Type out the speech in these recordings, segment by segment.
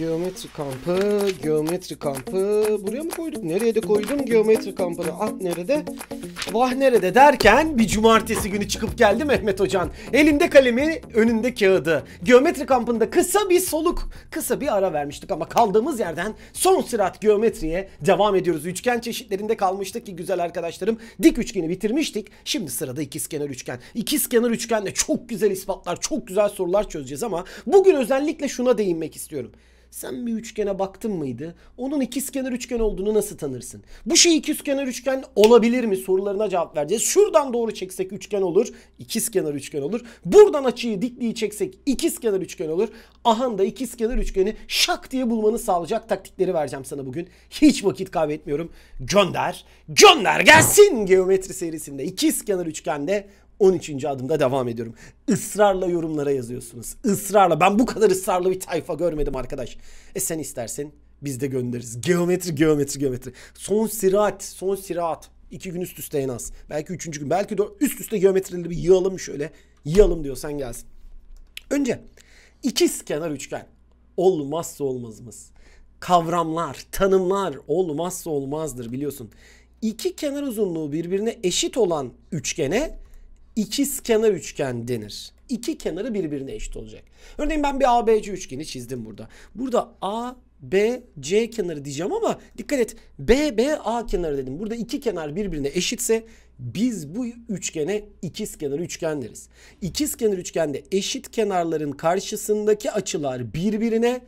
Geometri kampı, geometri kampı. Buraya mı koydum? Nereye de koydum? Geometri kampını. At nerede? Vah nerede derken bir cumartesi günü çıkıp geldi Mehmet Hocan. Elinde kalemi, önünde kağıdı. Geometri kampında kısa bir soluk, kısa bir ara vermiştik ama kaldığımız yerden son sırat geometriye devam ediyoruz. Üçgen çeşitlerinde kalmıştık ki güzel arkadaşlarım. Dik üçgeni bitirmiştik. Şimdi sırada ikizkenar üçgen. İkizkenar üçgende çok güzel ispatlar, çok güzel sorular çözeceğiz ama bugün özellikle şuna değinmek istiyorum. Sen bir üçgene baktın mıydı? Onun ikizkenar üçgen olduğunu nasıl tanırsın? Bu şey ikizkenar üçgen olabilir mi sorularına cevap vereceğiz. Şuradan doğru çeksek üçgen olur, ikizkenar üçgen olur. Buradan açıyı dikliği çeksek ikizkenar üçgen olur. Ahan da ikizkenar üçgeni şak diye bulmanı sağlayacak taktikleri vereceğim sana bugün. Hiç vakit kaybetmiyorum. Gönder, gönder gelsin geometri serisinde ikizkenar üçgende 13. adımda devam ediyorum. Israrla yorumlara yazıyorsunuz. Israrla. Ben bu kadar ısrarlı bir tayfa görmedim arkadaş. E sen istersen biz de göndeririz. Geometri, geometri, geometri. Son sirat, son sirat. İki gün üst üste en az. Belki üçüncü gün. Belki de üst üste geometrileri bir yığalım şöyle. Yığalım Sen gelsin. Önce ikiz kenar üçgen. Olmazsa olmazımız. Kavramlar, tanımlar olmazsa olmazdır biliyorsun. İki kenar uzunluğu birbirine eşit olan üçgene ikiz kenar üçgen denir. İki kenarı birbirine eşit olacak. Örneğin ben bir ABC üçgeni çizdim burada. Burada A B, C kenarı diyeceğim ama dikkat et B, B, A kenarı dedim. Burada iki kenar birbirine eşitse biz bu üçgene ikiz kenar üçgen deriz. İkiz kenar üçgende eşit kenarların karşısındaki açılar birbirine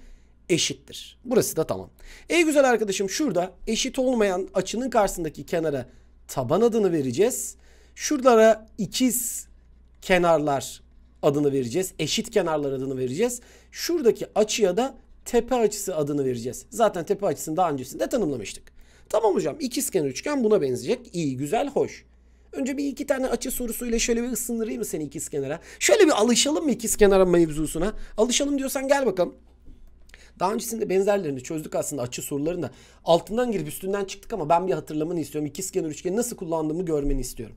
eşittir. Burası da tamam. Ey güzel arkadaşım şurada eşit olmayan açının karşısındaki kenara taban adını vereceğiz. Şuralara ikiz kenarlar adını vereceğiz. Eşit kenarlar adını vereceğiz. Şuradaki açıya da tepe açısı adını vereceğiz. Zaten tepe açısını daha öncesinde tanımlamıştık. Tamam hocam ikizkenar üçgen buna benzeyecek. İyi, güzel, hoş. Önce bir iki tane açı sorusuyla şöyle bir ısındırayım mı seni ikizkenara? Şöyle bir alışalım mı ikizkenara mevzusuna? Alışalım diyorsan gel bakalım. Daha öncesinde benzerlerini çözdük aslında açı sorularında. Altından girip üstünden çıktık ama ben bir hatırlamanı istiyorum. İkizkenar üçgeni nasıl kullandığımı görmeni istiyorum.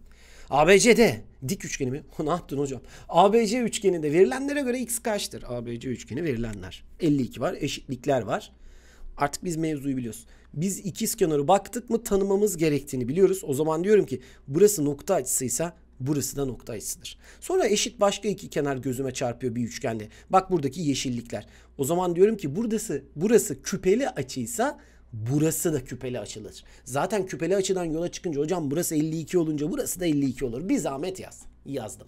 ABC'de dik üçgeni mi? ne yaptın hocam? ABC üçgeninde verilenlere göre x kaçtır? ABC üçgeni verilenler. 52 var, eşitlikler var. Artık biz mevzuyu biliyoruz. Biz ikiz kenarı baktık mı tanımamız gerektiğini biliyoruz. O zaman diyorum ki burası nokta açısıysa burası da nokta açısıdır. Sonra eşit başka iki kenar gözüme çarpıyor bir üçgende. Bak buradaki yeşillikler. O zaman diyorum ki buradası burası küpeli açıysa burası da küpeli açılır. Zaten küpeli açıdan yola çıkınca hocam burası 52 olunca burası da 52 olur. Bir zahmet yaz. Yazdım.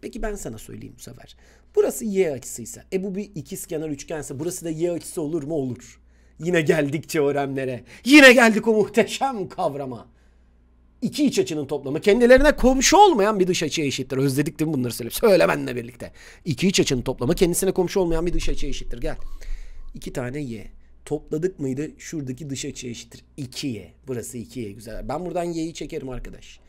Peki ben sana söyleyeyim bu sefer. Burası y açısıysa, e bu bir ikizkenar üçgense burası da y açısı olur mu? Olur. Yine geldik öğrenlere. Yine geldik o muhteşem kavrama. İki iç açının toplamı kendilerine komşu olmayan bir dış açıya eşittir. Özledik değil mi bunları söyleyip? Söyle benimle birlikte. İki iç açının toplamı kendisine komşu olmayan bir dış açıya eşittir. Gel. İki tane y topladık mıydı? Şuradaki dış açı eşittir. 2 Burası 2 güzel. Ben buradan y'yi çekerim arkadaş.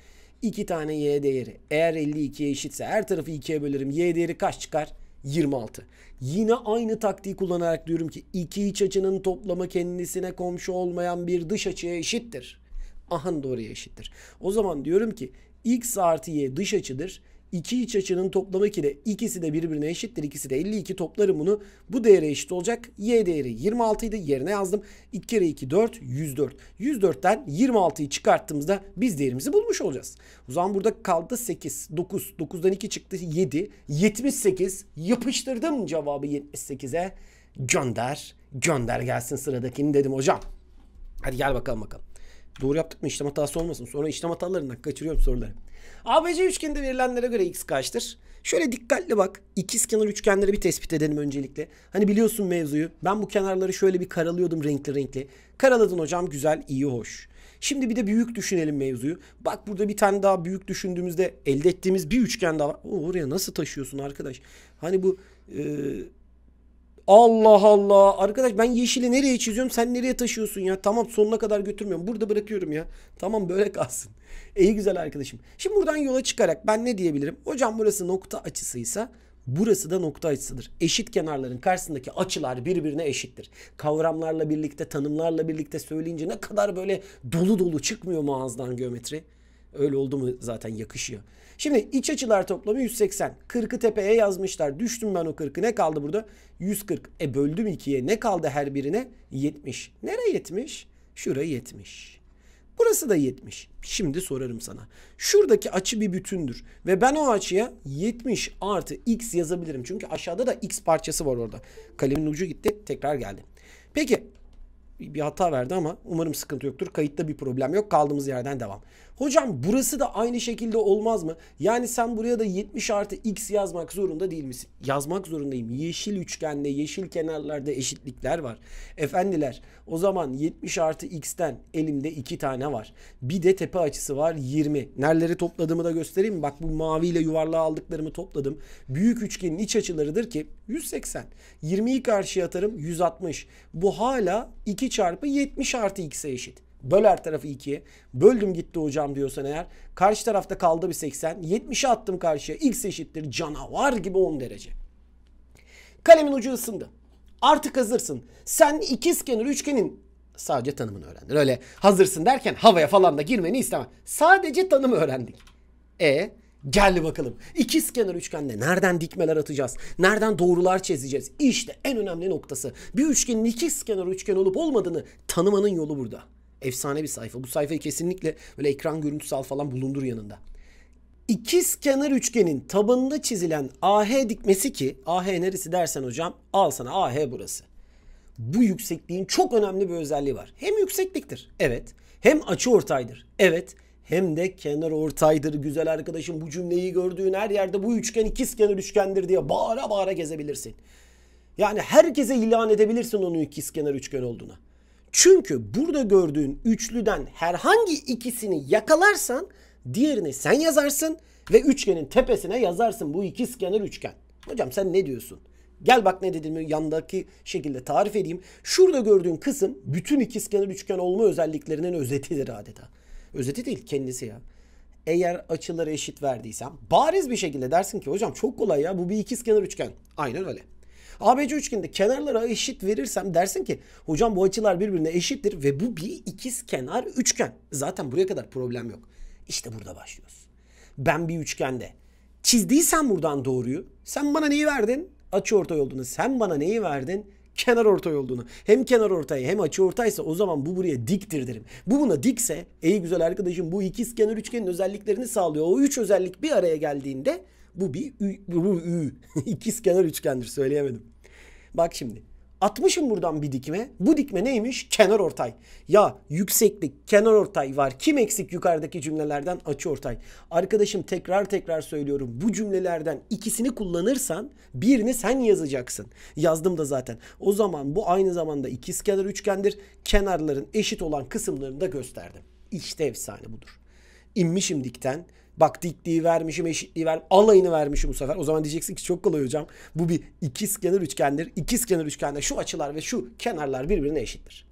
2 tane y değeri. Eğer 52'ye eşitse her tarafı 2'ye bölerim. Y değeri kaç çıkar? 26. Yine aynı taktiği kullanarak diyorum ki iki iç açının toplama kendisine komşu olmayan bir dış açıya eşittir. Ahan doğruya eşittir. O zaman diyorum ki x artı y dış açıdır. 2 iç açının toplamı de ikisi de birbirine eşittir. İkisi de 52 toplarım bunu. Bu değere eşit olacak. Y değeri 26 idi. Yerine yazdım. 2 kere 2 4 104. 104'ten 26'yı çıkarttığımızda biz değerimizi bulmuş olacağız. O zaman burada kaldı 8, 9. 9'dan 2 çıktı 7. 78. Yapıştırdım cevabı 78'e. Gönder. Gönder gelsin sıradakini dedim hocam. Hadi gel bakalım bakalım. Doğru yaptık mı işlem hatası olmasın. Sonra işlem hatalarından kaçırıyorum soruları. ABC üçgeninde verilenlere göre x kaçtır? Şöyle dikkatli bak. İkiz kenar üçgenleri bir tespit edelim öncelikle. Hani biliyorsun mevzuyu. Ben bu kenarları şöyle bir karalıyordum renkli renkli. Karaladın hocam güzel, iyi, hoş. Şimdi bir de büyük düşünelim mevzuyu. Bak burada bir tane daha büyük düşündüğümüzde elde ettiğimiz bir üçgen daha var. O oraya nasıl taşıyorsun arkadaş? Hani bu e, Allah Allah. Arkadaş ben yeşili nereye çiziyorum sen nereye taşıyorsun ya? Tamam sonuna kadar götürmüyorum. Burada bırakıyorum ya. Tamam böyle kalsın. İyi güzel arkadaşım. Şimdi buradan yola çıkarak ben ne diyebilirim? Hocam burası nokta açısıysa Burası da nokta açısıdır. Eşit kenarların karşısındaki açılar birbirine eşittir. Kavramlarla birlikte, tanımlarla birlikte söyleyince ne kadar böyle dolu dolu çıkmıyor mu ağızdan geometri? Öyle oldu mu zaten yakışıyor. Şimdi iç açılar toplamı 180. 40'ı tepeye yazmışlar. Düştüm ben o 40'ı. Ne kaldı burada? 140. E böldüm ikiye. Ne kaldı her birine? 70. Nereye 70? Şuraya 70. Burası da 70. Şimdi sorarım sana. Şuradaki açı bir bütündür. Ve ben o açıya 70 artı x yazabilirim. Çünkü aşağıda da x parçası var orada. Kalemin ucu gitti. Tekrar geldi. Peki bir hata verdi ama umarım sıkıntı yoktur. Kayıtta bir problem yok. Kaldığımız yerden devam. Hocam burası da aynı şekilde olmaz mı? Yani sen buraya da 70 artı x yazmak zorunda değil misin? Yazmak zorundayım. Yeşil üçgende, yeşil kenarlarda eşitlikler var. Efendiler o zaman 70 artı x'ten elimde 2 tane var. Bir de tepe açısı var 20. Nereleri topladığımı da göstereyim Bak bu maviyle yuvarlağı aldıklarımı topladım. Büyük üçgenin iç açılarıdır ki 180. 20'yi karşıya atarım 160. Bu hala 2 çarpı 70 artı x'e eşit. Böl her tarafı 2'ye. Böldüm gitti hocam diyorsan eğer. Karşı tarafta kaldı bir 80. 70'e attım karşıya. X eşittir canavar gibi 10 derece. Kalemin ucu ısındı. Artık hazırsın. Sen ikiz kenar üçgenin sadece tanımını öğrendin. Öyle hazırsın derken havaya falan da girmeni istemem. Sadece tanımı öğrendik. E Gel bakalım. İkiz kenar üçgende nereden dikmeler atacağız? Nereden doğrular çizeceğiz? İşte en önemli noktası. Bir üçgenin ikiz kenar üçgen olup olmadığını tanımanın yolu burada. Efsane bir sayfa. Bu sayfayı kesinlikle böyle ekran görüntüsü al falan bulundur yanında. İkiz kenar üçgenin tabanında çizilen AH dikmesi ki AH neresi dersen hocam al sana AH burası. Bu yüksekliğin çok önemli bir özelliği var. Hem yüksekliktir. Evet. Hem açı ortaydır. Evet. Hem de kenar ortaydır. Güzel arkadaşım bu cümleyi gördüğün her yerde bu üçgen ikiz kenar üçgendir diye bağıra bağıra gezebilirsin. Yani herkese ilan edebilirsin onun ikiz kenar üçgen olduğunu. Çünkü burada gördüğün üçlüden herhangi ikisini yakalarsan diğerini sen yazarsın ve üçgenin tepesine yazarsın bu iki kenar üçgen. Hocam sen ne diyorsun? Gel bak ne dediğimi yandaki şekilde tarif edeyim. Şurada gördüğün kısım bütün ikizkenar üçgen olma özelliklerinin özetidir adeta. Özeti değil kendisi ya. Eğer açıları eşit verdiysem bariz bir şekilde dersin ki hocam çok kolay ya bu bir ikizkenar üçgen. Aynen öyle. ABC üçgeninde kenarlara eşit verirsem dersin ki hocam bu açılar birbirine eşittir ve bu bir ikiz kenar üçgen. Zaten buraya kadar problem yok. İşte burada başlıyoruz. Ben bir üçgende çizdiysen buradan doğruyu sen bana neyi verdin? Açı ortay olduğunu sen bana neyi verdin? kenar ortay olduğunu. Hem kenar ortayı hem açı ortaysa o zaman bu buraya diktir derim. Bu buna dikse ey güzel arkadaşım bu ikiz kenar üçgenin özelliklerini sağlıyor. O üç özellik bir araya geldiğinde bu bir ü, bu ü. ikizkenar üçgendir söyleyemedim. Bak şimdi. Atmışım buradan bir dikme. Bu dikme neymiş? Kenar ortay. Ya yükseklik, kenar ortay var. Kim eksik yukarıdaki cümlelerden? Açı ortay. Arkadaşım tekrar tekrar söylüyorum. Bu cümlelerden ikisini kullanırsan birini sen yazacaksın. Yazdım da zaten. O zaman bu aynı zamanda kenar üçgendir. Kenarların eşit olan kısımlarını da gösterdim. İşte efsane budur. İnmişim dikten Bak dikliği vermişim, eşitliği ver, alayını vermişim bu sefer. O zaman diyeceksin ki çok kolay hocam. Bu bir kenar üçgendir. kenar üçgende şu açılar ve şu kenarlar birbirine eşittir.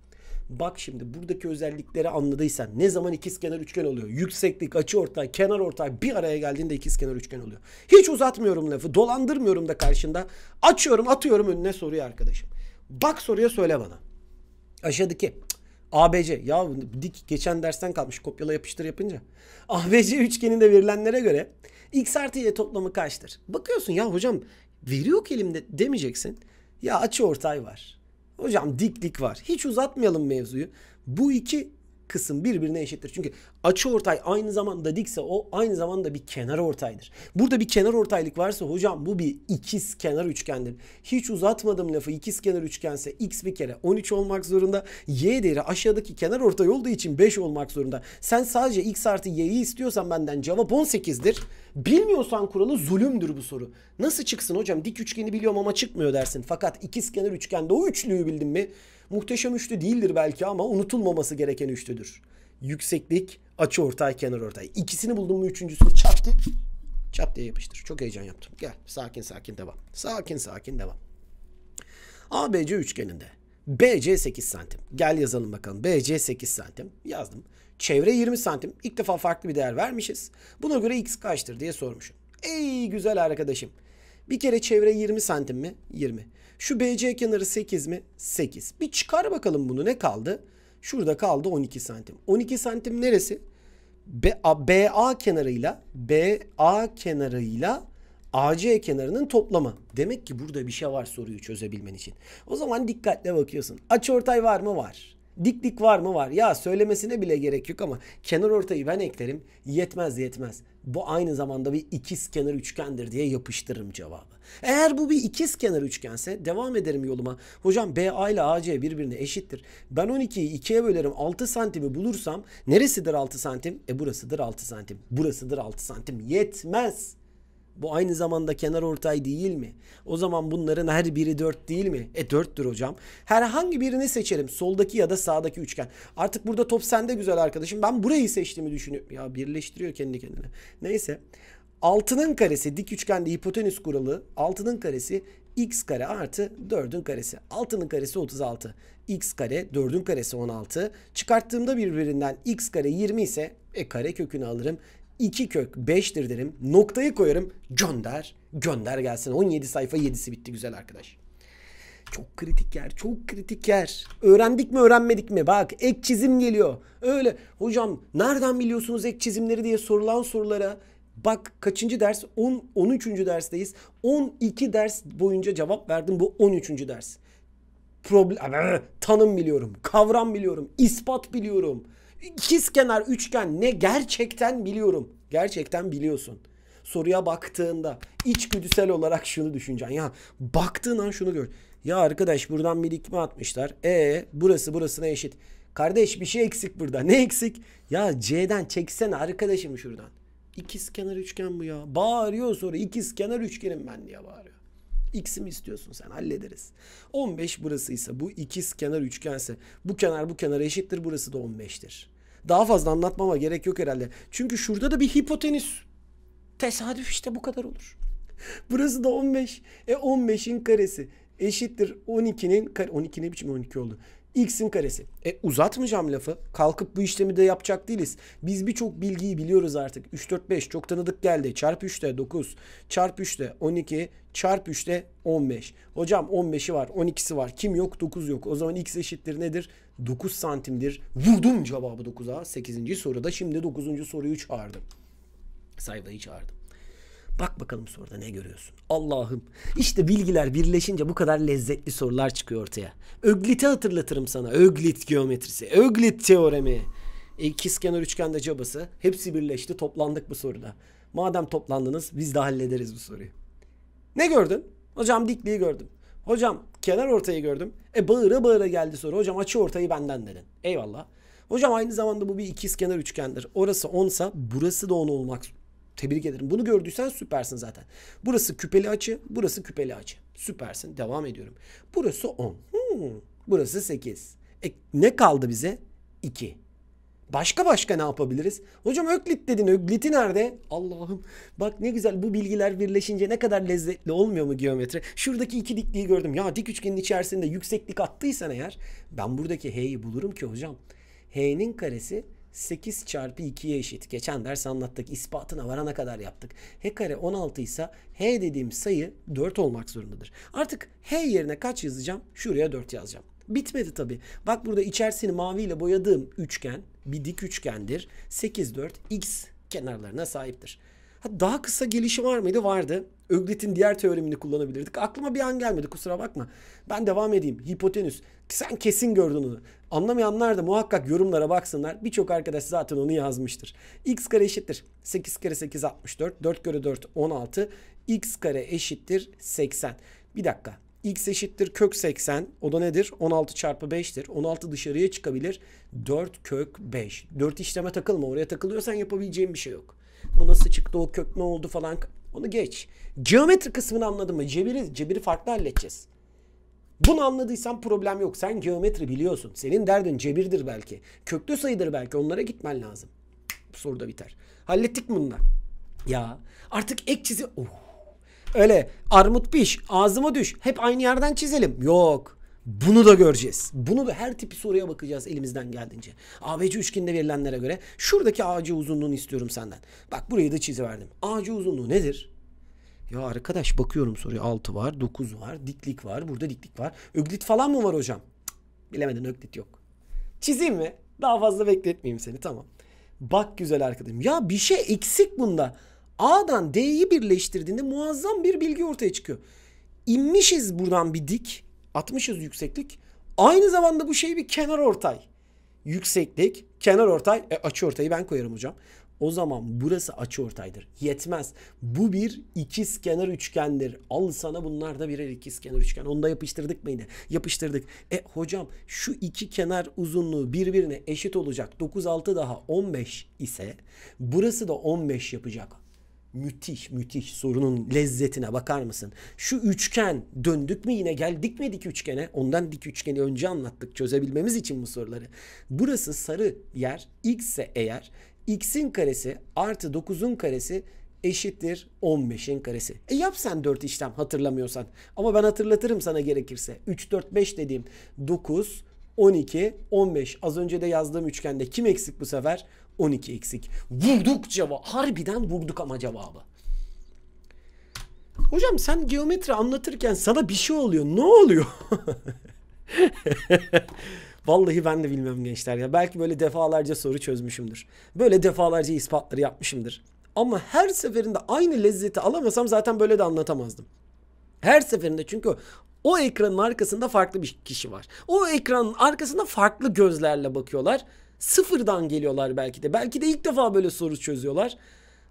Bak şimdi buradaki özellikleri anladıysan ne zaman kenar üçgen oluyor? Yükseklik, açı ortay, kenar ortay bir araya geldiğinde kenar üçgen oluyor. Hiç uzatmıyorum lafı, dolandırmıyorum da karşında. Açıyorum, atıyorum önüne soruyu arkadaşım. Bak soruya söyle bana. Aşağıdaki ABC. Ya dik geçen dersten kalmış kopyala yapıştır yapınca. ABC üçgeninde verilenlere göre x artı y toplamı kaçtır? Bakıyorsun ya hocam veriyor ki elimde demeyeceksin. Ya açı ortay var. Hocam diklik var. Hiç uzatmayalım mevzuyu. Bu iki kısım birbirine eşittir. Çünkü açı ortay aynı zamanda dikse o aynı zamanda bir kenar ortaydır. Burada bir kenar ortaylık varsa hocam bu bir ikiz kenar üçgendir. Hiç uzatmadım lafı ikiz kenar üçgense x bir kere 13 olmak zorunda. Y değeri aşağıdaki kenar ortay olduğu için 5 olmak zorunda. Sen sadece x artı y'yi istiyorsan benden cevap 18'dir. Bilmiyorsan kuralı zulümdür bu soru. Nasıl çıksın hocam? Dik üçgeni biliyorum ama çıkmıyor dersin. Fakat ikiz kenar üçgende o üçlüyü bildin mi? Muhteşem üçlü değildir belki ama unutulmaması gereken üçlüdür. Yükseklik, açı ortay, kenar ortay. İkisini buldum mu üçüncüsü çat diye, çat diye yapıştır. Çok heyecan yaptım. Gel sakin sakin devam. Sakin sakin devam. ABC üçgeninde BC 8 santim. Gel yazalım bakalım. BC 8 santim. Yazdım. Çevre 20 santim. İlk defa farklı bir değer vermişiz. Buna göre x kaçtır diye sormuşum. Ey güzel arkadaşım. Bir kere çevre 20 santim mi? 20. Şu BC kenarı 8 mi? 8. Bir çıkar bakalım bunu ne kaldı? Şurada kaldı 12 santim. 12 santim neresi? BA, kenarıyla BA kenarıyla AC kenarının toplamı. Demek ki burada bir şey var soruyu çözebilmen için. O zaman dikkatle bakıyorsun. Açıortay var mı? Var. Dik dik var mı? Var. Ya söylemesine bile gerek yok ama kenar ortayı ben eklerim. Yetmez yetmez. Bu aynı zamanda bir ikiz kenar üçgendir diye yapıştırırım cevabı. Eğer bu bir ikiz kenar üçgense devam ederim yoluma. Hocam BA ile AC birbirine eşittir. Ben 12'yi 2'ye bölerim 6 santimi bulursam neresidir 6 santim? E burasıdır 6 santim. Burasıdır 6 santim. Yetmez. Bu aynı zamanda kenar ortay değil mi? O zaman bunların her biri 4 değil mi? E 4'tür hocam. Herhangi birini seçerim. Soldaki ya da sağdaki üçgen. Artık burada top sende güzel arkadaşım. Ben burayı seçtiğimi düşünüyorum. Ya birleştiriyor kendi kendine. Neyse. altının karesi dik üçgende hipotenüs kuralı Altının karesi x kare artı 4'ün karesi. Altının karesi 36. x kare 4'ün karesi 16. Çıkarttığımda birbirinden x kare 20 ise e kare kökünü alırım. 2 kök 5'tir derim. Noktayı koyarım. Gönder. Gönder gelsin. 17 sayfa 7'si bitti güzel arkadaş. Çok kritik yer. Çok kritik yer. Öğrendik mi öğrenmedik mi? Bak ek çizim geliyor. Öyle hocam nereden biliyorsunuz ek çizimleri diye sorulan sorulara Bak kaçıncı ders? 10, 13. dersteyiz. 12 ders boyunca cevap verdim. Bu 13. ders. Problem, tanım biliyorum, kavram biliyorum, ispat biliyorum. İkiz kenar üçgen ne gerçekten biliyorum. Gerçekten biliyorsun. Soruya baktığında içgüdüsel olarak şunu düşüneceksin. Ya baktığın an şunu gör. Ya arkadaş buradan bir dikme atmışlar. E burası burasına eşit. Kardeş bir şey eksik burada. Ne eksik? Ya C'den çeksene arkadaşım şuradan. İkiz kenar üçgen bu ya. Bağırıyor sonra ikiz kenar üçgenim ben diye bağırıyor. X'i mi istiyorsun sen hallederiz. 15 burası ise bu ikiz kenar üçgense bu kenar bu kenara eşittir burası da 15'tir. Daha fazla anlatmama gerek yok herhalde. Çünkü şurada da bir hipotenüs. Tesadüf işte bu kadar olur. Burası da 15. E 15'in karesi eşittir 12'nin kare 12 ne biçim 12 oldu? x'in karesi. E uzatmayacağım lafı. Kalkıp bu işlemi de yapacak değiliz. Biz birçok bilgiyi biliyoruz artık. 3, 4, 5 çok tanıdık geldi. Çarp 3'te 9, çarp 3'te 12, çarp 3'te 15. Hocam 15'i var, 12'si var. Kim yok? 9 yok. O zaman x eşittir nedir? 9 santimdir. Vurdum cevabı 9'a. 8. soruda şimdi 9. soruyu çağırdım. Sayfayı çağırdım. Bak bakalım soruda ne görüyorsun? Allah'ım işte bilgiler birleşince bu kadar lezzetli sorular çıkıyor ortaya. Öglit'i hatırlatırım sana. Öglit geometrisi, Öglit teoremi. E, ikizkenar üçgende cabası. Hepsi birleşti toplandık bu soruda. Madem toplandınız biz de hallederiz bu soruyu. Ne gördün? Hocam dikliği gördüm. Hocam kenar ortayı gördüm. E bağıra bağıra geldi soru. Hocam açı ortayı benden dedin. Eyvallah. Hocam aynı zamanda bu bir ikizkenar üçgendir. Orası 10'sa burası da 10 olmak Tebrik ederim. Bunu gördüysen süpersin zaten. Burası küpeli açı, burası küpeli açı. Süpersin. Devam ediyorum. Burası 10. Hmm. Burası 8. E, ne kaldı bize? 2. Başka başka ne yapabiliriz? Hocam öklit dedin. Öklit'i nerede? Allah'ım. Bak ne güzel bu bilgiler birleşince ne kadar lezzetli olmuyor mu geometri? Şuradaki iki dikliği gördüm. Ya dik üçgenin içerisinde yükseklik attıysan eğer ben buradaki H'yi bulurum ki hocam. H'nin karesi 8 çarpı 2'ye eşit. Geçen ders anlattık. ispatına varana kadar yaptık. H kare 16 ise H dediğim sayı 4 olmak zorundadır. Artık H yerine kaç yazacağım? Şuraya 4 yazacağım. Bitmedi tabi. Bak burada içerisini maviyle boyadığım üçgen bir dik üçgendir. 8, 4, x kenarlarına sahiptir. daha kısa gelişi var mıydı? Vardı. Öglit'in diğer teoremini kullanabilirdik. Aklıma bir an gelmedi kusura bakma. Ben devam edeyim. Hipotenüs. Sen kesin gördün onu. Anlamayanlar da muhakkak yorumlara baksınlar. Birçok arkadaş zaten onu yazmıştır. X kare eşittir. 8 kare 8 64. 4 kare 4 16. X kare eşittir 80. Bir dakika. X eşittir kök 80. O da nedir? 16 çarpı 5'tir. 16 dışarıya çıkabilir. 4 kök 5. 4 işleme takılma. Oraya takılıyorsan yapabileceğin bir şey yok. O nasıl çıktı? O kök ne oldu falan. Onu geç. Geometri kısmını anladın mı? Cebiri, cebiri farklı halledeceğiz. Bunu anladıysan problem yok. Sen geometri biliyorsun. Senin derdin cebirdir belki. Köklü sayıdır belki. Onlara gitmen lazım. Bu soru da biter. Hallettik mi bunu Ya artık ek çizi... Oh. Öyle armut piş, ağzıma düş. Hep aynı yerden çizelim. Yok. Bunu da göreceğiz. Bunu da her tipi soruya bakacağız elimizden geldiğince. ABC üçgeninde verilenlere göre şuradaki ağacı uzunluğunu istiyorum senden. Bak burayı da çiziverdim. Ağacı uzunluğu nedir? Ya arkadaş bakıyorum soruyu 6 var, 9 var, diklik var, burada diklik var. Öklit falan mı var hocam? Cık, bilemedin öklit yok. Çizeyim mi? Daha fazla bekletmeyeyim seni tamam. Bak güzel arkadaşım. Ya bir şey eksik bunda. A'dan D'yi birleştirdiğinde muazzam bir bilgi ortaya çıkıyor. İnmişiz buradan bir dik. Atmışız yükseklik. Aynı zamanda bu şey bir kenar ortay. Yükseklik, kenar ortay. E, açı ortayı ben koyarım hocam. O zaman burası açı ortaydır. Yetmez. Bu bir ikiz kenar üçgendir. Al sana bunlar da birer ikiz kenar üçgen. Onu da yapıştırdık mıydı? Yapıştırdık. E hocam şu iki kenar uzunluğu birbirine eşit olacak. 9 6 daha 15 ise burası da 15 yapacak. Müthiş müthiş sorunun lezzetine bakar mısın? Şu üçgen döndük mü yine geldik mi dik üçgene? Ondan dik üçgeni önce anlattık çözebilmemiz için bu soruları. Burası sarı yer x ise eğer x'in karesi artı 9'un karesi eşittir 15'in karesi. E yap sen 4 işlem hatırlamıyorsan. Ama ben hatırlatırım sana gerekirse. 3, 4, 5 dediğim 9, 12, 15. Az önce de yazdığım üçgende kim eksik bu sefer? 12 eksik. Vurduk cevabı. Harbiden vurduk ama cevabı. Hocam sen geometri anlatırken sana bir şey oluyor. Ne oluyor? Vallahi ben de bilmem gençler ya. Belki böyle defalarca soru çözmüşümdür. Böyle defalarca ispatları yapmışımdır. Ama her seferinde aynı lezzeti alamasam zaten böyle de anlatamazdım. Her seferinde çünkü o ekranın arkasında farklı bir kişi var. O ekranın arkasında farklı gözlerle bakıyorlar. Sıfırdan geliyorlar belki de. Belki de ilk defa böyle soru çözüyorlar.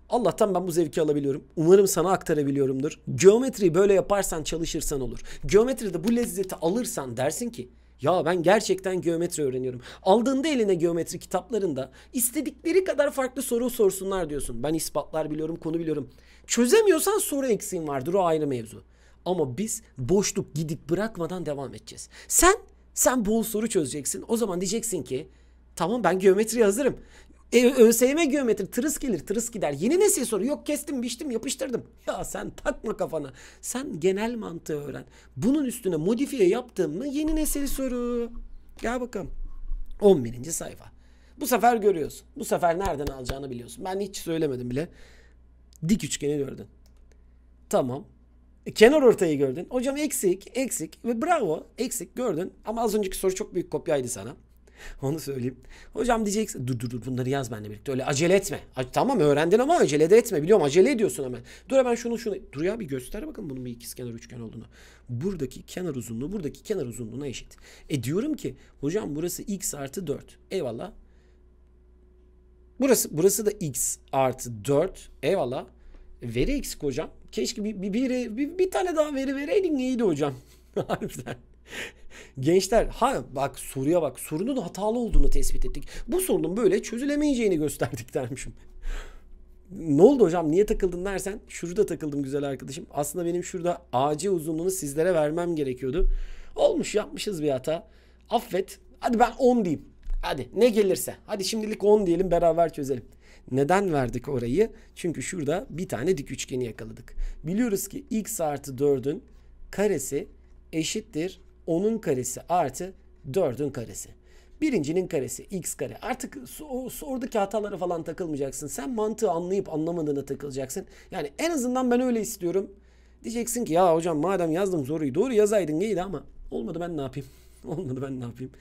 Allah'tan ben bu zevki alabiliyorum. Umarım sana aktarabiliyorumdur. Geometriyi böyle yaparsan çalışırsan olur. Geometride bu lezzeti alırsan dersin ki ya ben gerçekten geometri öğreniyorum. Aldığında eline geometri kitaplarında istedikleri kadar farklı soru sorsunlar diyorsun. Ben ispatlar biliyorum, konu biliyorum. Çözemiyorsan soru eksiğin vardır o ayrı mevzu. Ama biz boşluk gidip bırakmadan devam edeceğiz. Sen sen bol soru çözeceksin. O zaman diyeceksin ki tamam ben geometriye hazırım. E, ÖSYM geometri tırıs gelir tırıs gider. Yeni nesil soru yok kestim biçtim yapıştırdım. Ya sen takma kafana. Sen genel mantığı öğren. Bunun üstüne modifiye yaptın mı yeni nesil soru. Gel bakalım. 11. sayfa. Bu sefer görüyorsun. Bu sefer nereden alacağını biliyorsun. Ben hiç söylemedim bile. Dik üçgeni gördün. Tamam. E, kenar ortayı gördün. Hocam eksik, eksik ve bravo eksik gördün. Ama az önceki soru çok büyük kopyaydı sana. Onu söyleyeyim. Hocam diyeceksin dur dur dur bunları yaz benimle birlikte. Öyle acele etme. A- tamam öğrendin ama acele de etme. Biliyorum acele ediyorsun hemen. Dur hemen şunu şunu. Dur ya bir göster bakın bunun bir ikiz kenar üçgen olduğunu. Buradaki kenar uzunluğu buradaki kenar uzunluğuna eşit. E diyorum ki hocam burası x artı 4. Eyvallah. Burası burası da x artı 4. Eyvallah. Veri eksik hocam. Keşke bir, bir, bir, bir, bir tane daha veri vereydin iyiydi hocam. Harbiden. Gençler ha bak soruya bak sorunun hatalı olduğunu tespit ettik. Bu sorunun böyle çözülemeyeceğini gösterdik dermişim. ne oldu hocam niye takıldın dersen şurada takıldım güzel arkadaşım. Aslında benim şurada AC uzunluğunu sizlere vermem gerekiyordu. Olmuş yapmışız bir hata. Affet. Hadi ben 10 diyeyim. Hadi ne gelirse. Hadi şimdilik 10 diyelim beraber çözelim. Neden verdik orayı? Çünkü şurada bir tane dik üçgeni yakaladık. Biliyoruz ki x artı 4'ün karesi eşittir 10'un karesi artı 4'ün karesi. Birincinin karesi x kare. Artık oradaki hatalara falan takılmayacaksın. Sen mantığı anlayıp anlamadığına takılacaksın. Yani en azından ben öyle istiyorum. Diyeceksin ki ya hocam madem yazdım zoruyu doğru yazaydın iyiydi ama olmadı ben ne yapayım? Olmadı ben ne yapayım?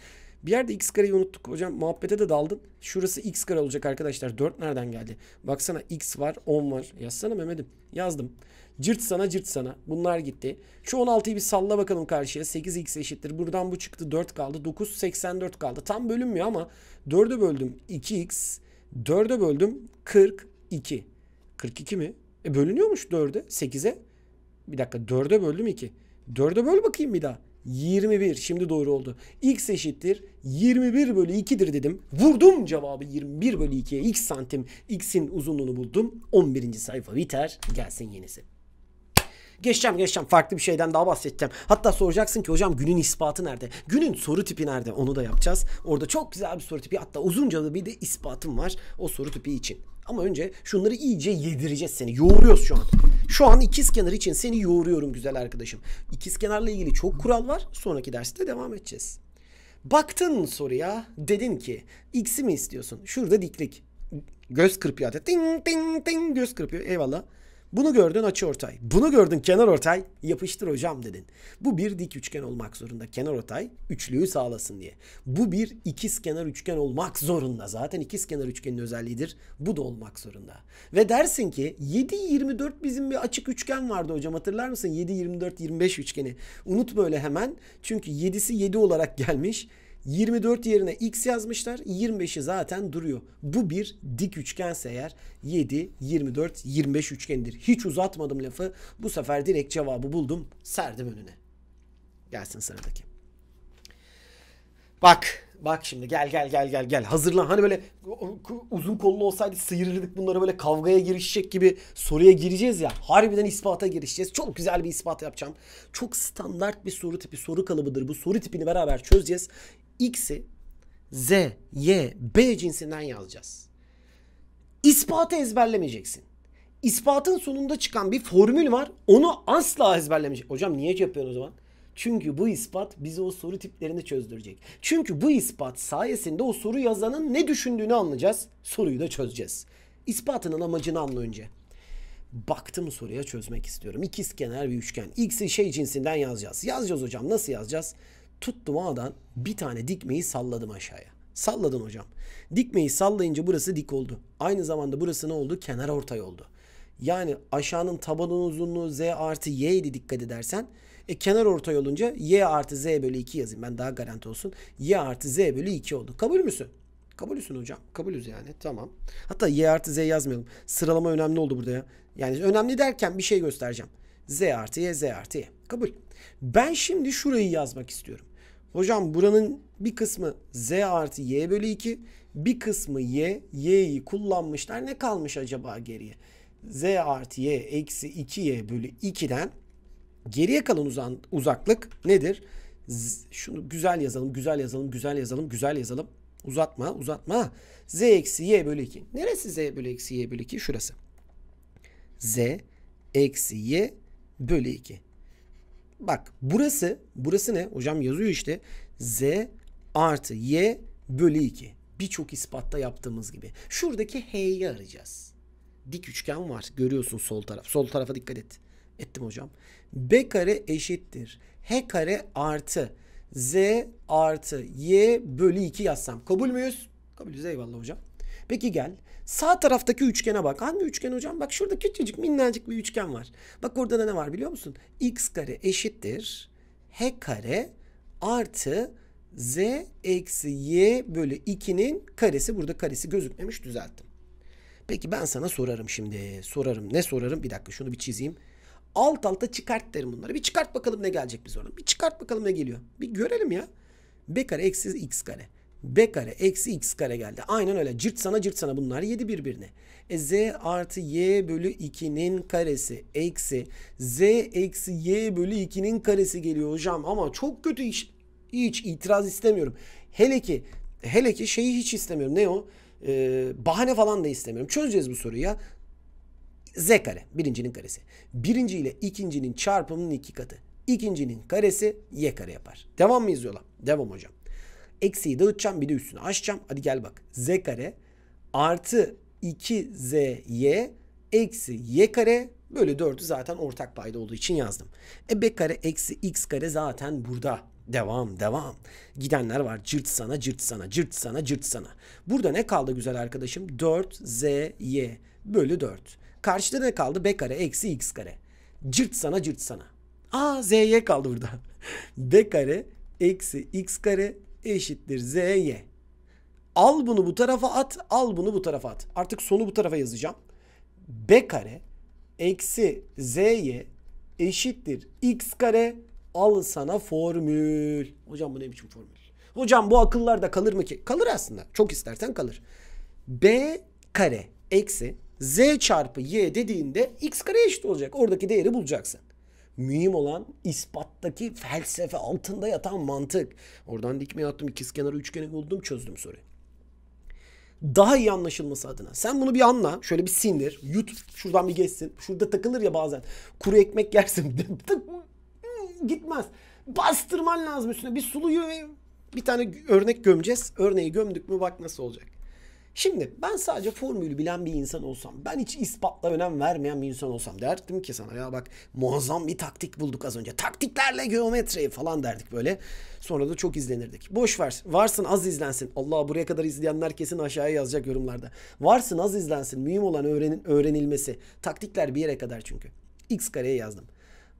Bir yerde x kareyi unuttuk. Hocam muhabbete de daldım. Şurası x kare olacak arkadaşlar. 4 nereden geldi? Baksana x var 10 var. Yazsana Mehmet'im. Yazdım. Cırt sana cırt sana. Bunlar gitti. Şu 16'yı bir salla bakalım karşıya. 8x eşittir. Buradan bu çıktı. 4 kaldı. 9 84 kaldı. Tam bölünmüyor ama 4'e böldüm 2x. 4'e böldüm 42. 42 mi? E bölünüyormuş 4'e. 8'e. Bir dakika 4'e böldüm 2. 4'e böl bakayım bir daha. 21. Şimdi doğru oldu. X eşittir 21 bölü 2'dir dedim. Vurdum cevabı 21 bölü 2'ye x santim. X'in uzunluğunu buldum. 11. sayfa biter. Gelsin yenisi. Geçeceğim geçeceğim farklı bir şeyden daha bahsedeceğim. Hatta soracaksın ki hocam günün ispatı nerede? Günün soru tipi nerede? Onu da yapacağız. Orada çok güzel bir soru tipi hatta uzunca da bir de ispatım var o soru tipi için. Ama önce şunları iyice yedireceğiz seni. Yoğuruyoruz şu an. Şu an ikiz kenar için seni yoğuruyorum güzel arkadaşım. İkiz kenarla ilgili çok kural var. Sonraki derste devam edeceğiz. Baktın soruya dedin ki x'i mi istiyorsun? Şurada diklik. Göz kırpıyor. Ding ding ding göz kırpıyor. Eyvallah. Bunu gördün açı ortay. Bunu gördün kenar ortay. Yapıştır hocam dedin. Bu bir dik üçgen olmak zorunda. Kenar ortay üçlüyü sağlasın diye. Bu bir ikiz kenar üçgen olmak zorunda. Zaten ikiz kenar üçgenin özelliğidir. Bu da olmak zorunda. Ve dersin ki 7-24 bizim bir açık üçgen vardı hocam. Hatırlar mısın? 7-24-25 üçgeni. Unutma öyle hemen. Çünkü 7'si 7 olarak gelmiş. 24 yerine x yazmışlar. 25'i zaten duruyor. Bu bir dik üçgense eğer 7, 24, 25 üçgendir. Hiç uzatmadım lafı. Bu sefer direkt cevabı buldum. Serdim önüne. Gelsin sıradaki. Bak. Bak şimdi gel gel gel gel gel. Hazırlan. Hani böyle uzun kollu olsaydı sıyırırdık bunları böyle kavgaya girişecek gibi soruya gireceğiz ya. Harbiden ispata girişeceğiz. Çok güzel bir ispat yapacağım. Çok standart bir soru tipi, soru kalıbıdır. Bu soru tipini beraber çözeceğiz. X'i Z, Y, B cinsinden yazacağız. İspatı ezberlemeyeceksin. İspatın sonunda çıkan bir formül var. Onu asla ezberlemeyeceksin. Hocam niye yapıyorsun o zaman? Çünkü bu ispat bizi o soru tiplerini çözdürecek. Çünkü bu ispat sayesinde o soru yazanın ne düşündüğünü anlayacağız. Soruyu da çözeceğiz. İspatının amacını anla önce. Baktım soruya çözmek istiyorum. İkiz kenar bir üçgen. X'i şey cinsinden yazacağız. Yazacağız hocam. Nasıl yazacağız? tuttum ağdan bir tane dikmeyi salladım aşağıya. Salladın hocam. Dikmeyi sallayınca burası dik oldu. Aynı zamanda burası ne oldu? Kenar ortay oldu. Yani aşağının tabanın uzunluğu z artı y idi dikkat edersen. E, kenar ortay olunca y artı z bölü 2 yazayım. Ben daha garanti olsun. y artı z bölü 2 oldu. Kabul müsün? Kabulüsün hocam. Kabulüz yani. Tamam. Hatta y artı z yazmayalım. Sıralama önemli oldu burada ya. Yani önemli derken bir şey göstereceğim. z artı y, z artı y. Kabul. Ben şimdi şurayı yazmak istiyorum. Hocam buranın bir kısmı z artı y bölü 2 bir kısmı y. Y'yi kullanmışlar. Ne kalmış acaba geriye? z artı y eksi 2y bölü 2'den geriye kalan uzan, uzaklık nedir? Z, şunu güzel yazalım, güzel yazalım, güzel yazalım, güzel yazalım. Uzatma, uzatma. z eksi y bölü 2. Neresi z bölü eksi y bölü 2? Şurası. z eksi y bölü 2. Bak burası, burası ne? Hocam yazıyor işte. Z artı Y bölü 2. Birçok ispatta yaptığımız gibi. Şuradaki H'yi arayacağız. Dik üçgen var. Görüyorsun sol taraf. Sol tarafa dikkat et. Ettim hocam. B kare eşittir. H kare artı Z artı Y bölü 2 yazsam. Kabul müyüz? Kabulüz eyvallah hocam. Peki gel Sağ taraftaki üçgene bak. Hangi üçgen hocam? Bak şurada küçücük minnacık bir üçgen var. Bak orada da ne var biliyor musun? X kare eşittir. H kare artı z eksi y bölü 2'nin karesi. Burada karesi gözükmemiş düzelttim. Peki ben sana sorarım şimdi. Sorarım. Ne sorarım? Bir dakika şunu bir çizeyim. Alt alta çıkart derim bunları. Bir çıkart bakalım ne gelecek biz oradan. Bir çıkart bakalım ne geliyor. Bir görelim ya. B kare eksi x kare. B kare eksi x kare geldi. Aynen öyle. Cırt sana cırt sana bunlar yedi birbirine. E z artı y bölü 2'nin karesi eksi z eksi y bölü 2'nin karesi geliyor hocam. Ama çok kötü iş. Hiç itiraz istemiyorum. Hele ki hele ki şeyi hiç istemiyorum. Ne o? Ee, bahane falan da istemiyorum. Çözeceğiz bu soruyu ya. Z kare. Birincinin karesi. Birinci ile ikincinin çarpımının iki katı. İkincinin karesi y kare yapar. Devam mıyız yola? Devam hocam. Eksiyi dağıtacağım bir de üstünü açacağım. Hadi gel bak. Z kare artı 2ZY eksi Y kare böyle 4'ü zaten ortak payda olduğu için yazdım. E B kare eksi X kare zaten burada. Devam devam. Gidenler var. Cırt sana, cırt sana, cırt sana, cırt sana. Burada ne kaldı güzel arkadaşım? 4ZY bölü 4. Karşıda ne kaldı? B kare eksi X kare. Cırt sana, cırt sana. Aa ZY kaldı burada. B kare eksi X kare eşittir zy. Al bunu bu tarafa at, al bunu bu tarafa at. Artık sonu bu tarafa yazacağım. b kare eksi zy eşittir x kare al sana formül. Hocam bu ne biçim formül? Hocam bu akıllarda kalır mı ki? Kalır aslında. Çok istersen kalır. b kare eksi z çarpı y dediğinde x kare eşit olacak. Oradaki değeri bulacaksın mühim olan ispattaki felsefe altında yatan mantık. Oradan dikmeye attım ikiz kenarı üçgeni buldum çözdüm soruyu. Daha iyi anlaşılması adına. Sen bunu bir anla. Şöyle bir sindir. Yut. Şuradan bir geçsin. Şurada takılır ya bazen. Kuru ekmek yersin. Gitmez. Bastırman lazım üstüne. Bir suluyu bir tane örnek gömeceğiz. Örneği gömdük mü bak nasıl olacak. Şimdi ben sadece formülü bilen bir insan olsam, ben hiç ispatla önem vermeyen bir insan olsam derdim ki sana ya bak muazzam bir taktik bulduk az önce. Taktiklerle geometriyi falan derdik böyle. Sonra da çok izlenirdik. Boş ver. Varsın az izlensin. Allah buraya kadar izleyenler kesin aşağıya yazacak yorumlarda. Varsın az izlensin. Mühim olan öğrenin, öğrenilmesi. Taktikler bir yere kadar çünkü. X kareye yazdım.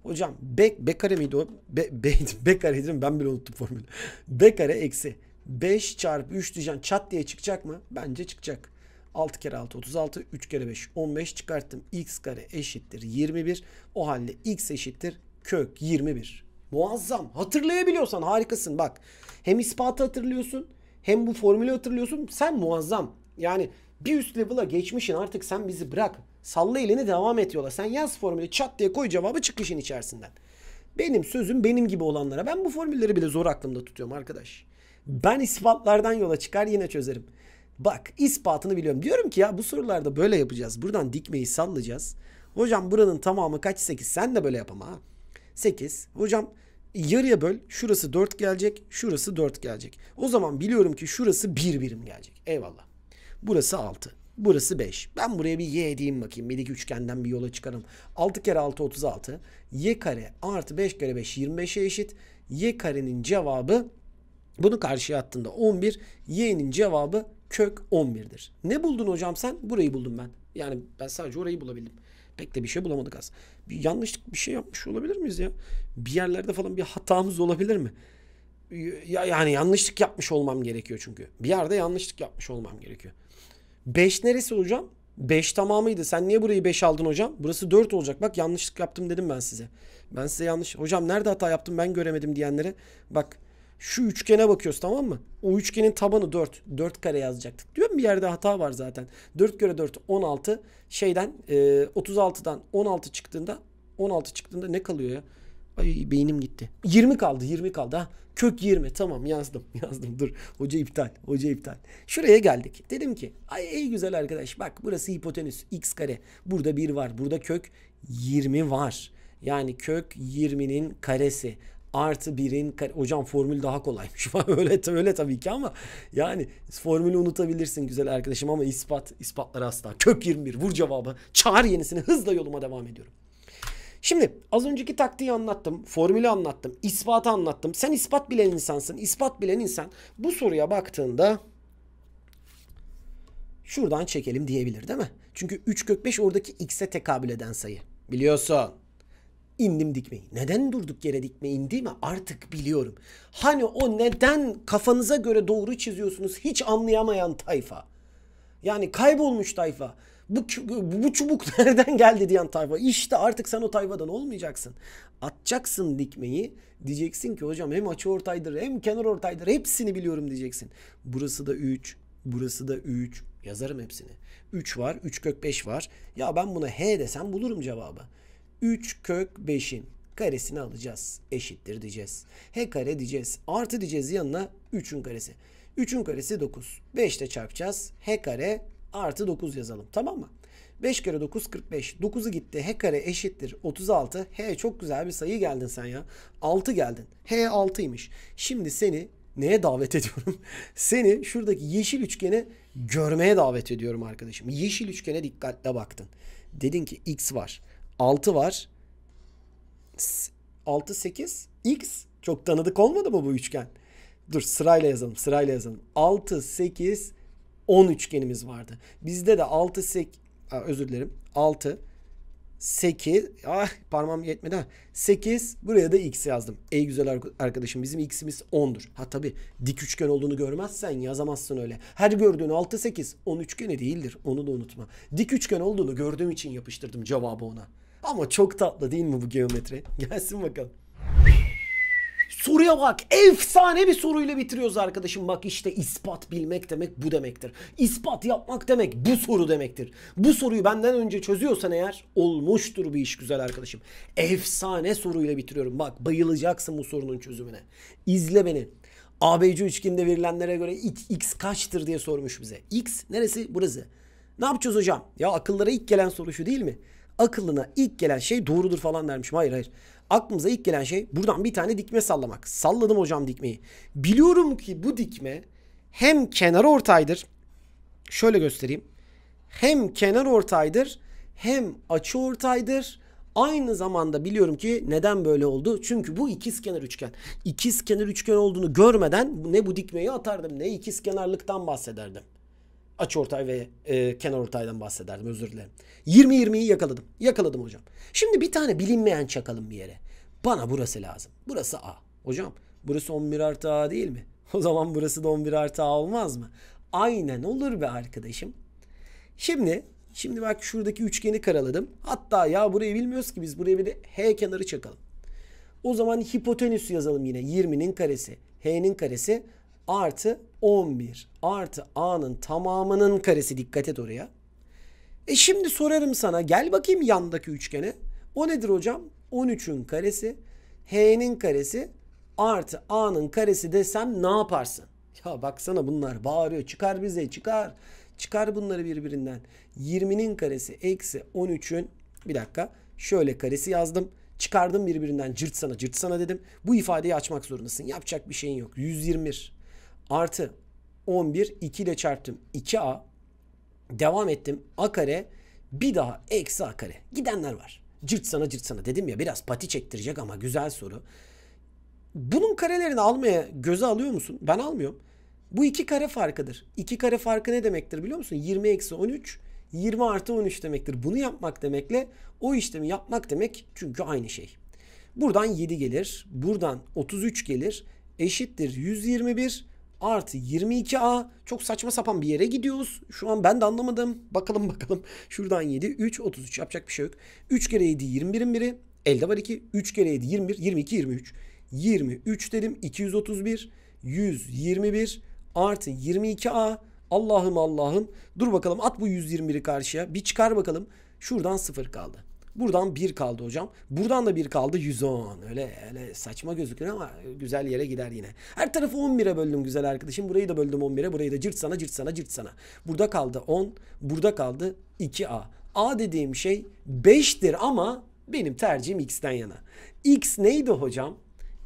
Hocam B, B kare miydi o? B, B, B kareydi mi? Ben bile unuttum formülü. B kare eksi 5 çarpı 3 diyeceğim çat diye çıkacak mı? Bence çıkacak. 6 kere 6 36 3 kere 5 15 çıkarttım. x kare eşittir 21. O halde x eşittir kök 21. Muazzam. Hatırlayabiliyorsan harikasın bak. Hem ispatı hatırlıyorsun hem bu formülü hatırlıyorsun. Sen muazzam. Yani bir üst level'a geçmişin artık sen bizi bırak. Salla elini devam et yola. Sen yaz formülü çat diye koy cevabı çık işin içerisinden. Benim sözüm benim gibi olanlara. Ben bu formülleri bile zor aklımda tutuyorum arkadaş. Ben ispatlardan yola çıkar yine çözerim. Bak ispatını biliyorum. Diyorum ki ya bu sorularda böyle yapacağız. Buradan dikmeyi sallayacağız. Hocam buranın tamamı kaç? 8. Sen de böyle yapama ha. 8. Hocam yarıya böl. Şurası 4 gelecek. Şurası 4 gelecek. O zaman biliyorum ki şurası 1 bir birim gelecek. Eyvallah. Burası 6. Burası 5. Ben buraya bir y edeyim bakayım. Bir Midik üçgenden bir yola çıkarım. 6 kere 6 36. Y kare artı 5 kere 5 25'e eşit. Y karenin cevabı bunu karşıya attığında 11 y'nin cevabı kök 11'dir. Ne buldun hocam sen? Burayı buldum ben. Yani ben sadece orayı bulabildim. Pek de bir şey bulamadık az. Bir yanlışlık bir şey yapmış olabilir miyiz ya? Bir yerlerde falan bir hatamız olabilir mi? Ya, yani yanlışlık yapmış olmam gerekiyor çünkü. Bir yerde yanlışlık yapmış olmam gerekiyor. 5 neresi hocam? 5 tamamıydı. Sen niye burayı 5 aldın hocam? Burası 4 olacak. Bak yanlışlık yaptım dedim ben size. Ben size yanlış. Hocam nerede hata yaptım ben göremedim diyenlere. Bak şu üçgene bakıyoruz tamam mı? O üçgenin tabanı 4. 4 kare yazacaktık. Diyorum bir yerde hata var zaten. 4 kare 4 16. Şeyden e, 36'dan 16 çıktığında 16 çıktığında ne kalıyor ya? Ay beynim gitti. 20 kaldı 20 kaldı ha. Kök 20 tamam yazdım yazdım dur. Hoca iptal hoca iptal. Şuraya geldik. Dedim ki ay ey güzel arkadaş bak burası hipotenüs x kare. Burada 1 var burada kök 20 var. Yani kök 20'nin karesi artı birin hocam formül daha kolaymış falan öyle öyle tabii ki ama yani formülü unutabilirsin güzel arkadaşım ama ispat ispatları asla kök 21 vur cevabı çağır yenisini hızla yoluma devam ediyorum. Şimdi az önceki taktiği anlattım, formülü anlattım, ispatı anlattım. Sen ispat bilen insansın. ispat bilen insan bu soruya baktığında şuradan çekelim diyebilir değil mi? Çünkü 3 kök 5 oradaki x'e tekabül eden sayı. Biliyorsun indim dikmeyi. Neden durduk yere dikme mi? artık biliyorum. Hani o neden kafanıza göre doğru çiziyorsunuz hiç anlayamayan tayfa. Yani kaybolmuş tayfa. Bu, bu çubuk nereden geldi diyen tayfa. İşte artık sen o tayfadan olmayacaksın. Atacaksın dikmeyi. Diyeceksin ki hocam hem açı ortaydır hem kenar ortaydır. Hepsini biliyorum diyeceksin. Burası da 3. Burası da 3. Yazarım hepsini. 3 var. 3 kök 5 var. Ya ben buna H desem bulurum cevabı. 3 kök 5'in karesini alacağız. Eşittir diyeceğiz. H kare diyeceğiz. Artı diyeceğiz yanına 3'ün karesi. 3'ün karesi 9. 5 ile çarpacağız. H kare artı 9 yazalım. Tamam mı? 5 kere 9 45. 9'u gitti. H kare eşittir 36. H çok güzel bir sayı geldin sen ya. 6 geldin. H 6'ymış. Şimdi seni neye davet ediyorum? seni şuradaki yeşil üçgeni görmeye davet ediyorum arkadaşım. Yeşil üçgene dikkatle baktın. Dedin ki x var. 6 var. 6, 8, x. Çok tanıdık olmadı mı bu üçgen? Dur sırayla yazalım, sırayla yazalım. 6, 8, 10 üçgenimiz vardı. Bizde de 6, 8, Aa, özür dilerim. 6, 8 ah parmağım yetmedi ha 8 buraya da x yazdım. Ey güzel arkadaşım bizim x'imiz 10'dur. Ha tabi dik üçgen olduğunu görmezsen yazamazsın öyle. Her gördüğün 6 8 10 üçgeni değildir onu da unutma. Dik üçgen olduğunu gördüğüm için yapıştırdım cevabı ona. Ama çok tatlı değil mi bu geometri? Gelsin bakalım. Soruya bak. Efsane bir soruyla bitiriyoruz arkadaşım. Bak işte ispat bilmek demek bu demektir. İspat yapmak demek bu soru demektir. Bu soruyu benden önce çözüyorsan eğer olmuştur bir iş güzel arkadaşım. Efsane soruyla bitiriyorum. Bak bayılacaksın bu sorunun çözümüne. İzle beni. ABC üçgende verilenlere göre x, kaçtır diye sormuş bize. X neresi? Burası. Ne yapacağız hocam? Ya akıllara ilk gelen soru şu değil mi? akılına ilk gelen şey doğrudur falan dermişim Hayır hayır. Aklımıza ilk gelen şey buradan bir tane dikme sallamak. Salladım hocam dikmeyi. Biliyorum ki bu dikme hem kenar ortaydır. Şöyle göstereyim. Hem kenar ortaydır hem açı ortaydır. Aynı zamanda biliyorum ki neden böyle oldu? Çünkü bu ikizkenar üçgen. İkizkenar üçgen olduğunu görmeden ne bu dikmeyi atardım ne ikizkenarlıktan bahsederdim ortay ve e, kenar ortaydan bahsederdim özür dilerim. 20-20'yi yakaladım. Yakaladım hocam. Şimdi bir tane bilinmeyen çakalım bir yere. Bana burası lazım. Burası A. Hocam burası 11 artı A değil mi? O zaman burası da 11 artı A olmaz mı? Aynen olur be arkadaşım. Şimdi şimdi bak şuradaki üçgeni karaladım. Hatta ya burayı bilmiyoruz ki biz buraya bir de H kenarı çakalım. O zaman hipotenüs yazalım yine. 20'nin karesi. H'nin karesi artı 11 artı a'nın tamamının karesi dikkat et oraya. E şimdi sorarım sana gel bakayım yandaki üçgene. O nedir hocam? 13'ün karesi, h'nin karesi artı a'nın karesi desem ne yaparsın? Ya baksana bunlar bağırıyor çıkar bize çıkar. Çıkar bunları birbirinden. 20'nin karesi eksi 13'ün bir dakika şöyle karesi yazdım. Çıkardım birbirinden cırt sana cırt sana dedim. Bu ifadeyi açmak zorundasın. Yapacak bir şeyin yok. 121 artı 11 2 ile çarptım 2a devam ettim a kare bir daha eksi a kare gidenler var. Cırt sana cırt sana dedim ya biraz pati çektirecek ama güzel soru. Bunun karelerini almaya göze alıyor musun? Ben almıyorum. Bu iki kare farkıdır. İki kare farkı ne demektir biliyor musun? 20 eksi 13 20 artı 13 demektir. Bunu yapmak demekle o işlemi yapmak demek çünkü aynı şey. Buradan 7 gelir. Buradan 33 gelir. Eşittir 121 artı 22A. Çok saçma sapan bir yere gidiyoruz. Şu an ben de anlamadım. Bakalım bakalım. Şuradan 7, 3, 33 yapacak bir şey yok. 3 kere 7, 21'in biri. Elde var 2. 3 kere 7, 21, 22, 23. 23 dedim. 231, 121 artı 22A. Allah'ım Allah'ım. Dur bakalım at bu 121'i karşıya. Bir çıkar bakalım. Şuradan 0 kaldı. Buradan 1 kaldı hocam. Buradan da 1 kaldı 110. Öyle, öyle saçma gözüküyor ama güzel yere gider yine. Her tarafı 11'e böldüm güzel arkadaşım. Burayı da böldüm 11'e. Burayı da cırt sana cırt sana cırt sana. Burada kaldı 10. Burada kaldı 2A. A dediğim şey 5'tir ama benim tercihim X'ten yana. X neydi hocam?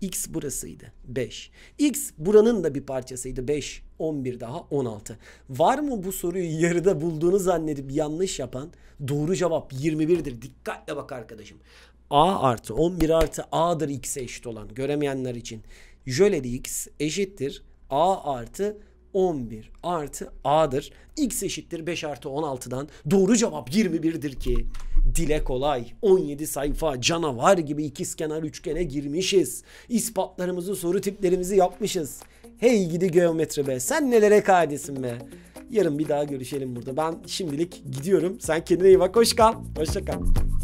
X burasıydı 5. X buranın da bir parçasıydı 5. 11 daha 16. Var mı bu soruyu yarıda bulduğunu zannedip yanlış yapan? Doğru cevap 21'dir. Dikkatle bak arkadaşım. A artı 11 artı A'dır X'e eşit olan göremeyenler için. Jöleli X eşittir. A artı 11 artı A'dır. X eşittir 5 artı 16'dan. Doğru cevap 21'dir ki. Dile kolay 17 sayfa canavar gibi ikizkenar üçgene girmişiz. Ispatlarımızı soru tiplerimizi yapmışız. Hey gidi geometri be sen nelere kadesin be. Yarın bir daha görüşelim burada. Ben şimdilik gidiyorum. Sen kendine iyi bak. Hoş kal. Hoşça kal.